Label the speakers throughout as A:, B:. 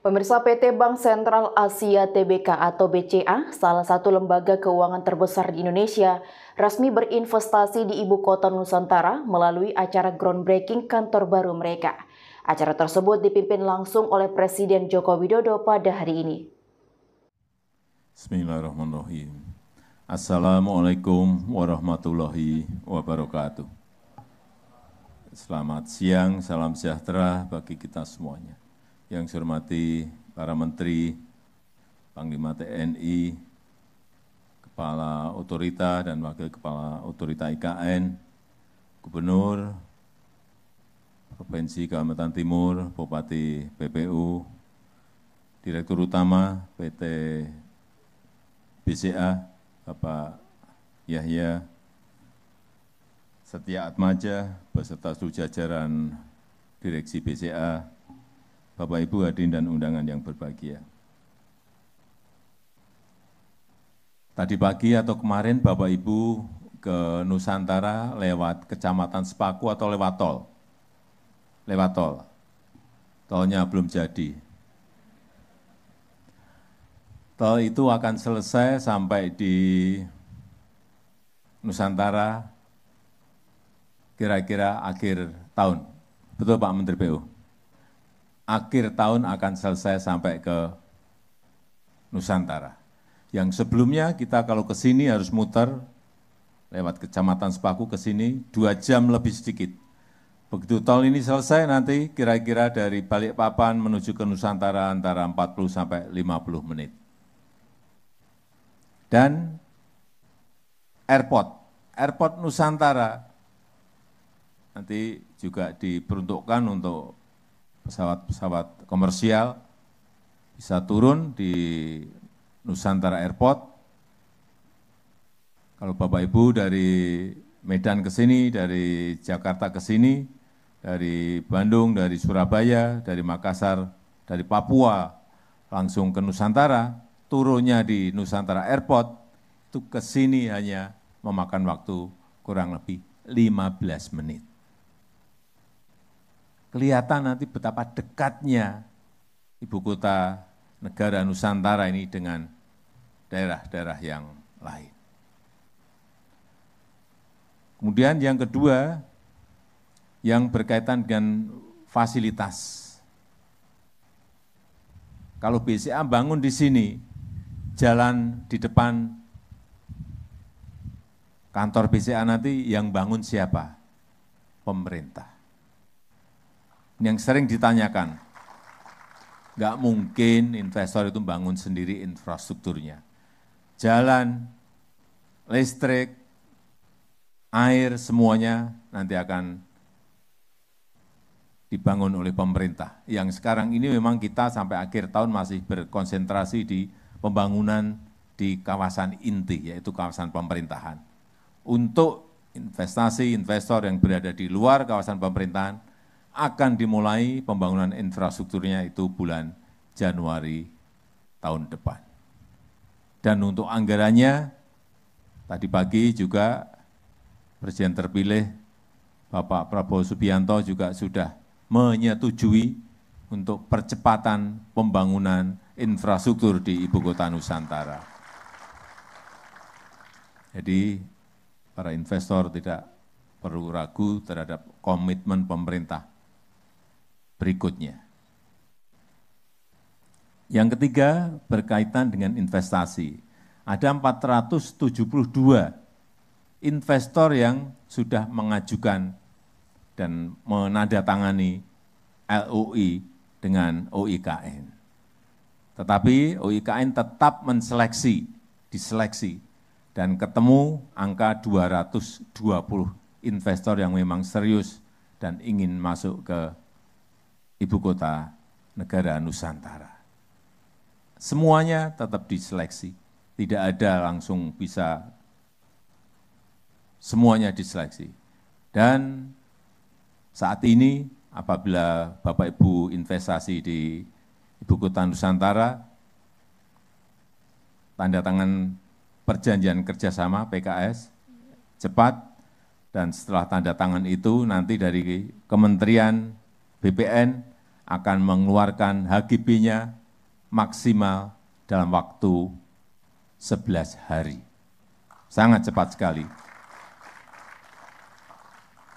A: Pemirsa PT Bank Sentral Asia Tbk atau BCA, salah satu lembaga keuangan terbesar di Indonesia, resmi berinvestasi di ibu kota Nusantara melalui acara groundbreaking kantor baru mereka. Acara tersebut dipimpin langsung oleh Presiden Joko Widodo pada hari ini. Bismillahirrahmanirrahim. Assalamualaikum warahmatullahi wabarakatuh. Selamat siang, salam sejahtera bagi kita semuanya yang saya hormati para menteri, Panglima TNI, Kepala Otorita dan Wakil Kepala Otorita IKN, Gubernur Provinsi Kalimantan Timur, Bupati PPU, Direktur Utama PT BCA, Bapak Yahya Setia Atmaja, beserta seluruh jajaran Direksi BCA, Bapak Ibu hadirin dan undangan yang berbahagia. Tadi pagi atau kemarin Bapak Ibu ke Nusantara lewat kecamatan Sepaku atau lewat tol? Lewat tol. Tolnya belum jadi. Tol itu akan selesai sampai di Nusantara kira-kira akhir tahun. Betul Pak Menteri PU? akhir tahun akan selesai sampai ke Nusantara. Yang sebelumnya kita kalau ke sini harus muter lewat kecamatan Sepaku ke sini dua jam lebih sedikit. Begitu tol ini selesai nanti kira-kira dari Balikpapan menuju ke Nusantara antara 40 sampai 50 menit. Dan airport, airport Nusantara nanti juga diperuntukkan untuk pesawat-pesawat komersial bisa turun di Nusantara Airport. Kalau Bapak Ibu dari Medan ke sini, dari Jakarta ke sini, dari Bandung, dari Surabaya, dari Makassar, dari Papua, langsung ke Nusantara, turunnya di Nusantara Airport, itu ke sini hanya memakan waktu kurang lebih 15 menit kelihatan nanti betapa dekatnya ibu kota negara Nusantara ini dengan daerah-daerah yang lain. Kemudian yang kedua, yang berkaitan dengan fasilitas. Kalau BCA bangun di sini, jalan di depan kantor BCA nanti yang bangun siapa? Pemerintah yang sering ditanyakan. Enggak mungkin investor itu bangun sendiri infrastrukturnya. Jalan, listrik, air, semuanya nanti akan dibangun oleh pemerintah. Yang sekarang ini memang kita sampai akhir tahun masih berkonsentrasi di pembangunan di kawasan inti, yaitu kawasan pemerintahan. Untuk investasi investor yang berada di luar kawasan pemerintahan, akan dimulai pembangunan infrastrukturnya itu bulan Januari tahun depan. Dan untuk anggarannya, tadi pagi juga Presiden terpilih Bapak Prabowo Subianto juga sudah menyetujui untuk percepatan pembangunan infrastruktur di Ibu Kota Nusantara. Jadi para investor tidak perlu ragu terhadap komitmen pemerintah berikutnya. Yang ketiga berkaitan dengan investasi. Ada 472 investor yang sudah mengajukan dan menandatangani LOI dengan OIKN. Tetapi OIKN tetap menseleksi, diseleksi, dan ketemu angka 220 investor yang memang serius dan ingin masuk ke ibu kota negara Nusantara. Semuanya tetap diseleksi, tidak ada langsung bisa semuanya diseleksi. Dan saat ini apabila Bapak Ibu investasi di ibu kota Nusantara, tanda tangan perjanjian kerjasama PKS cepat dan setelah tanda tangan itu nanti dari Kementerian BPN akan mengeluarkan hgb-nya maksimal dalam waktu 11 hari. Sangat cepat sekali.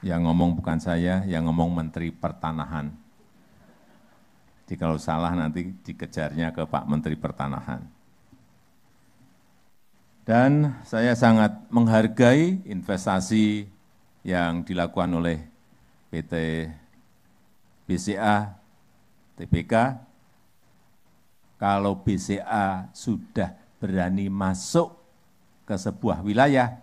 A: Yang ngomong bukan saya, yang ngomong Menteri Pertanahan. Jadi kalau salah nanti dikejarnya ke Pak Menteri Pertanahan. Dan saya sangat menghargai investasi yang dilakukan oleh PT BCA tbk kalau bca sudah berani masuk ke sebuah wilayah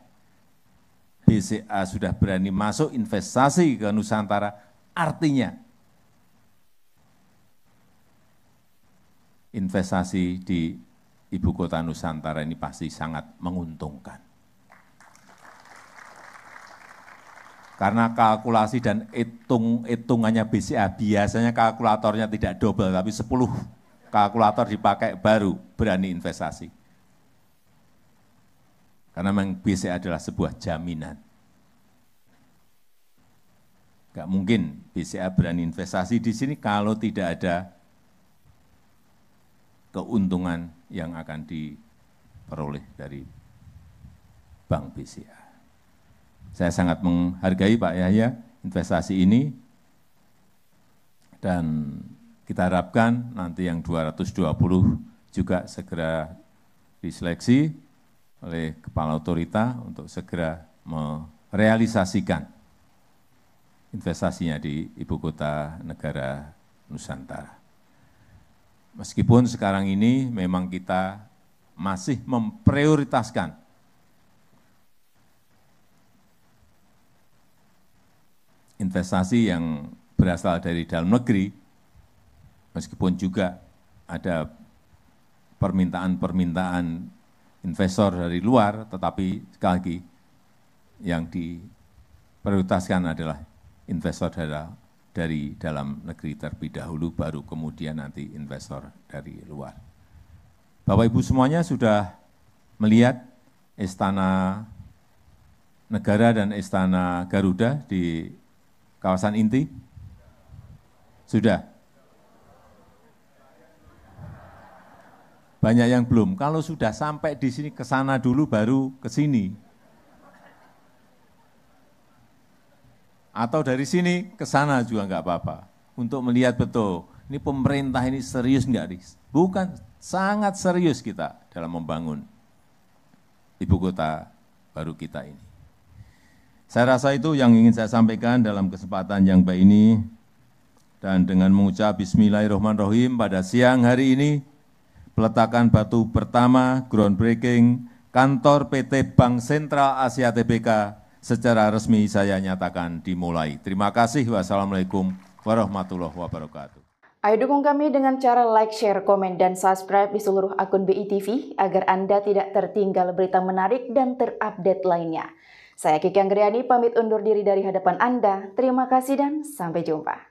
A: BCA sudah berani masuk investasi ke Nusantara, artinya investasi di ibu kota Nusantara ini pasti sangat menguntungkan. karena kalkulasi dan hitung-hitungannya BCA, biasanya kalkulatornya tidak double, tapi 10 kalkulator dipakai baru berani investasi. Karena memang BCA adalah sebuah jaminan. Gak mungkin BCA berani investasi di sini kalau tidak ada keuntungan yang akan diperoleh dari Bank BCA. Saya sangat menghargai Pak Yahya investasi ini dan kita harapkan nanti yang 220 juga segera diseleksi oleh kepala otorita untuk segera merealisasikan investasinya di ibu kota negara Nusantara. Meskipun sekarang ini memang kita masih memprioritaskan investasi yang berasal dari dalam negeri, meskipun juga ada permintaan-permintaan investor dari luar, tetapi sekali lagi yang diprioritaskan adalah investor dari, dari dalam negeri terlebih dahulu, baru kemudian nanti investor dari luar. Bapak-Ibu semuanya sudah melihat istana negara dan istana Garuda di kawasan inti? Sudah? Banyak yang belum. Kalau sudah sampai di sini, ke sana dulu baru ke sini. Atau dari sini ke sana juga enggak apa-apa. Untuk melihat betul, ini pemerintah ini serius enggak? Bukan, sangat serius kita dalam membangun ibu kota baru kita ini. Saya rasa itu yang ingin saya sampaikan dalam kesempatan yang baik ini dan dengan mengucap bismillahirrahmanirrahim pada siang hari ini peletakan batu pertama groundbreaking kantor PT Bank Sentral Asia TBK secara resmi saya nyatakan dimulai. Terima kasih. Wassalamualaikum warahmatullahi wabarakatuh. Ayo dukung kami dengan cara like, share, komen, dan subscribe di seluruh akun BTV agar Anda tidak tertinggal berita menarik dan terupdate lainnya. Saya Kiki Anggriani pamit undur diri dari hadapan Anda. Terima kasih dan sampai jumpa.